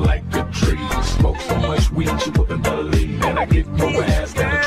like a tree. Smoke so much weed you wouldn't believe. And I get more ass than a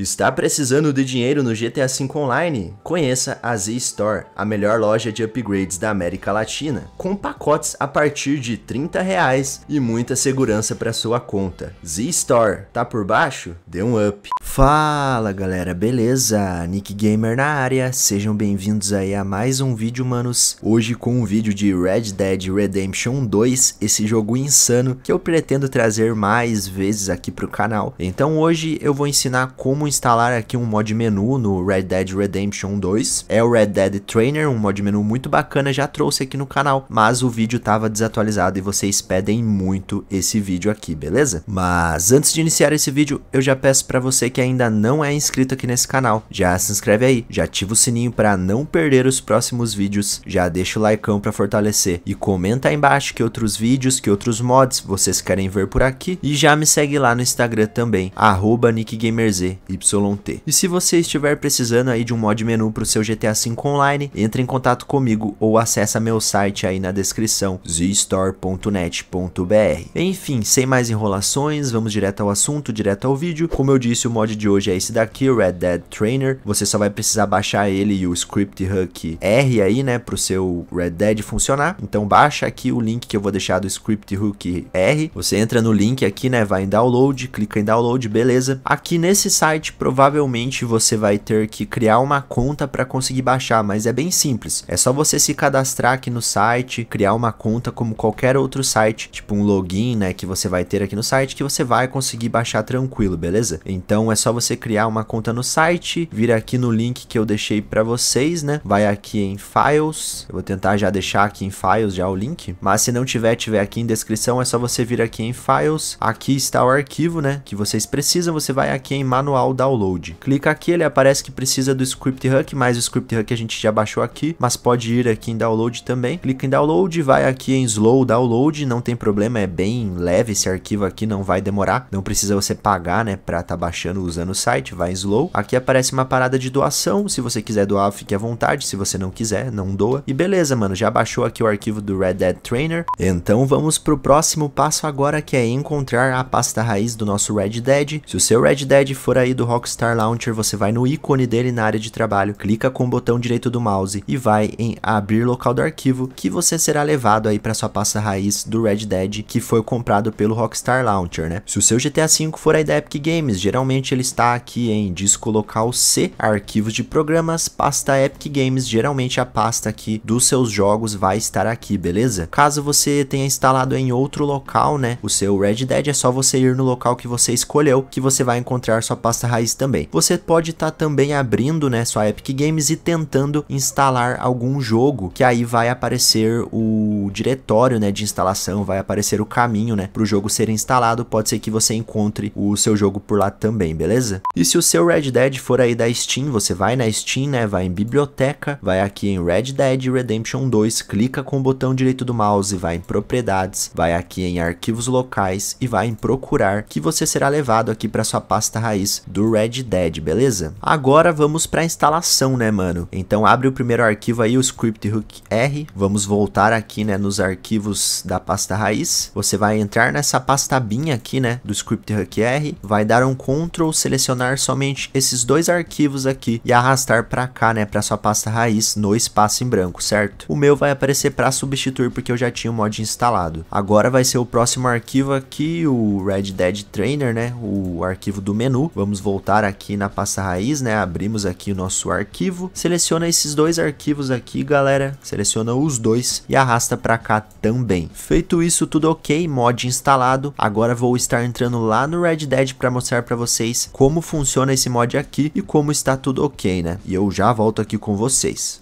Está precisando de dinheiro no GTA V Online? Conheça a Z-Store, a melhor loja de upgrades da América Latina, com pacotes a partir de 30 reais e muita segurança para sua conta. Z-Store, tá por baixo? Dê um up. Fala galera, beleza? Nick Gamer na área, sejam bem-vindos aí a mais um vídeo, manos. Hoje com um vídeo de Red Dead Redemption 2, esse jogo insano que eu pretendo trazer mais vezes aqui pro canal. Então hoje eu vou ensinar como instalar aqui um mod menu no Red Dead Redemption 2. É o Red Dead Trainer, um mod menu muito bacana, já trouxe aqui no canal, mas o vídeo estava desatualizado e vocês pedem muito esse vídeo aqui, beleza? Mas antes de iniciar esse vídeo, eu já peço para você que ainda não é inscrito aqui nesse canal, já se inscreve aí, já ativa o sininho para não perder os próximos vídeos, já deixa o likeão para fortalecer e comenta aí embaixo que outros vídeos, que outros mods vocês querem ver por aqui e já me segue lá no Instagram também, arroba nickgamerz e YT. E se você estiver precisando aí de um mod menu para o seu GTA V Online, entre em contato comigo ou acessa meu site aí na descrição, zstore.net.br. Enfim, sem mais enrolações, vamos direto ao assunto, direto ao vídeo. Como eu disse, o mod de hoje é esse daqui, o Red Dead Trainer. Você só vai precisar baixar ele e o script hook R aí, né, para o seu Red Dead funcionar. Então baixa aqui o link que eu vou deixar do script hook R. Você entra no link aqui, né, vai em download, clica em download, beleza. Aqui nesse site site, provavelmente você vai ter que criar uma conta para conseguir baixar, mas é bem simples. É só você se cadastrar aqui no site, criar uma conta como qualquer outro site, tipo um login, né, que você vai ter aqui no site, que você vai conseguir baixar tranquilo, beleza? Então é só você criar uma conta no site, vir aqui no link que eu deixei para vocês, né? Vai aqui em Files, eu vou tentar já deixar aqui em Files já o link, mas se não tiver, tiver aqui em descrição, é só você vir aqui em Files, aqui está o arquivo, né, que vocês precisam, você vai aqui em Manual download. Clica aqui, ele aparece que precisa do script hack, mas o script hack a gente já baixou aqui, mas pode ir aqui em download também. Clica em download, vai aqui em slow download, não tem problema, é bem leve esse arquivo aqui, não vai demorar, não precisa você pagar, né, pra tá baixando usando o site, vai em slow. Aqui aparece uma parada de doação, se você quiser doar, fique à vontade, se você não quiser, não doa. E beleza, mano, já baixou aqui o arquivo do Red Dead Trainer. Então vamos pro próximo passo agora, que é encontrar a pasta raiz do nosso Red Dead. Se o seu Red Dead for aí do Rockstar Launcher, você vai no ícone dele na área de trabalho, clica com o botão direito do mouse e vai em abrir local do arquivo, que você será levado aí para sua pasta raiz do Red Dead, que foi comprado pelo Rockstar Launcher, né? Se o seu GTA V for aí da Epic Games, geralmente ele está aqui em disco local C, arquivos de programas, pasta Epic Games, geralmente a pasta aqui dos seus jogos vai estar aqui, beleza? Caso você tenha instalado em outro local, né, o seu Red Dead, é só você ir no local que você escolheu, que você vai encontrar sua pasta raiz raiz também. Você pode estar tá também abrindo né, sua Epic Games e tentando instalar algum jogo, que aí vai aparecer o diretório né, de instalação, vai aparecer o caminho né, para o jogo ser instalado, pode ser que você encontre o seu jogo por lá também, beleza? E se o seu Red Dead for aí da Steam, você vai na Steam, né, vai em biblioteca, vai aqui em Red Dead Redemption 2, clica com o botão direito do mouse, vai em propriedades, vai aqui em arquivos locais e vai em procurar, que você será levado aqui para sua pasta raiz do do Red Dead, beleza? Agora vamos para a instalação, né, mano? Então abre o primeiro arquivo aí, o script hook R. Vamos voltar aqui, né, nos arquivos da pasta raiz. Você vai entrar nessa pastabinha aqui, né, do script hook R, vai dar um Ctrl, selecionar somente esses dois arquivos aqui e arrastar para cá, né, para sua pasta raiz no espaço em branco, certo? O meu vai aparecer para substituir porque eu já tinha o mod instalado. Agora vai ser o próximo arquivo aqui, o Red Dead Trainer, né, o arquivo do menu. Vamos voltar aqui na pasta raiz, né? Abrimos aqui o nosso arquivo, seleciona esses dois arquivos aqui, galera, seleciona os dois e arrasta para cá também. Feito isso, tudo ok, mod instalado. Agora vou estar entrando lá no Red Dead para mostrar para vocês como funciona esse mod aqui e como está tudo ok, né? E eu já volto aqui com vocês.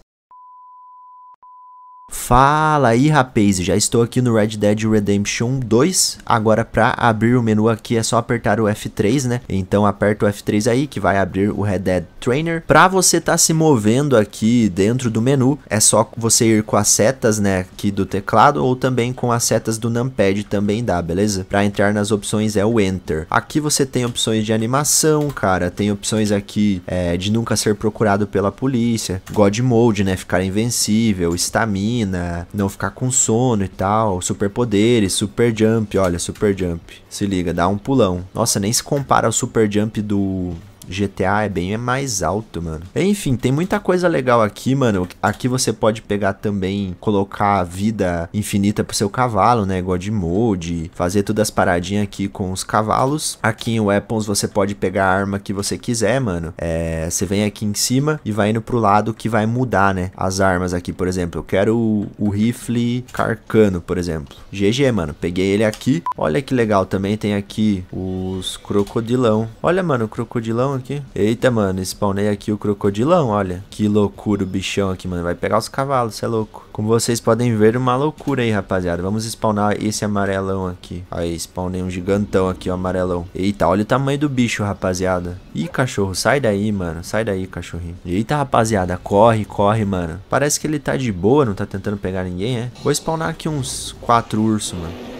Fala aí rapaz, já estou aqui no Red Dead Redemption 2 Agora para abrir o menu aqui é só apertar o F3 né Então aperta o F3 aí que vai abrir o Red Dead Trainer Para você estar tá se movendo aqui dentro do menu É só você ir com as setas né aqui do teclado Ou também com as setas do numpad também dá, beleza? Para entrar nas opções é o Enter Aqui você tem opções de animação cara Tem opções aqui é, de nunca ser procurado pela polícia God Mode né, ficar invencível, estamina adrenalina, não ficar com sono e tal, superpoderes, super jump, olha, super jump. Se liga, dá um pulão. Nossa, nem se compara ao super jump do GTA é bem mais alto, mano. Enfim, tem muita coisa legal aqui, mano. Aqui você pode pegar também, colocar vida infinita pro seu cavalo, né? God Mode, fazer todas as paradinhas aqui com os cavalos. Aqui em Weapons você pode pegar a arma que você quiser, mano. É, você vem aqui em cima e vai indo pro lado que vai mudar, né? As armas aqui, por exemplo. Eu quero o, o rifle carcano, por exemplo. GG, mano. Peguei ele aqui. Olha que legal. Também tem aqui os crocodilão. Olha, mano, o crocodilão aqui. Eita, mano, spawnei aqui o crocodilão, olha. Que loucura o bichão aqui, mano. Vai pegar os cavalos, você é louco. Como vocês podem ver, uma loucura aí, rapaziada. Vamos spawnar esse amarelão aqui. Aí, spawnei um gigantão aqui, o amarelão. Eita, olha o tamanho do bicho, rapaziada. Ih, cachorro, sai daí, mano. Sai daí, cachorrinho. Eita, rapaziada, corre, corre, mano. Parece que ele tá de boa, não tá tentando pegar ninguém, é? Vou spawnar aqui uns quatro ursos, mano.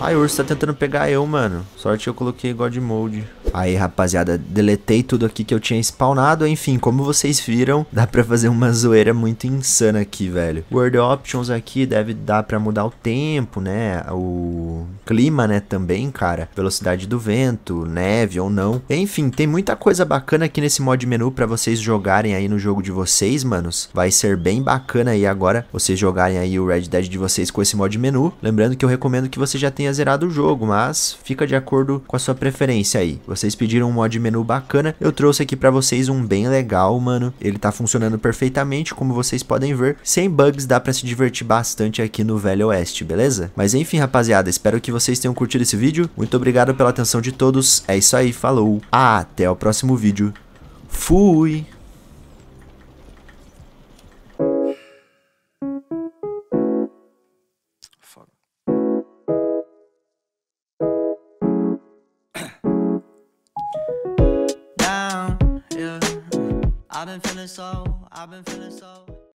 Ai, o urso tá tentando pegar eu, mano. Sorte que eu coloquei God Mode. Aí, rapaziada, deletei tudo aqui que eu tinha spawnado. Enfim, como vocês viram, dá pra fazer uma zoeira muito insana aqui, velho. Word Options aqui deve dar pra mudar o tempo, né? O clima, né, também, cara. Velocidade do vento, neve ou não. Enfim, tem muita coisa bacana aqui nesse mod menu pra vocês jogarem aí no jogo de vocês, manos. Vai ser bem bacana aí agora vocês jogarem aí o Red Dead de vocês com esse mod menu. Lembrando que eu recomendo que você já tenha tenha zerado o jogo, mas fica de acordo com a sua preferência aí. Vocês pediram um mod menu bacana, eu trouxe aqui pra vocês um bem legal, mano. Ele tá funcionando perfeitamente, como vocês podem ver. Sem bugs, dá pra se divertir bastante aqui no Velho Oeste, beleza? Mas enfim, rapaziada, espero que vocês tenham curtido esse vídeo. Muito obrigado pela atenção de todos. É isso aí, falou. Até o próximo vídeo. Fui! been feeling so, I've been feeling so.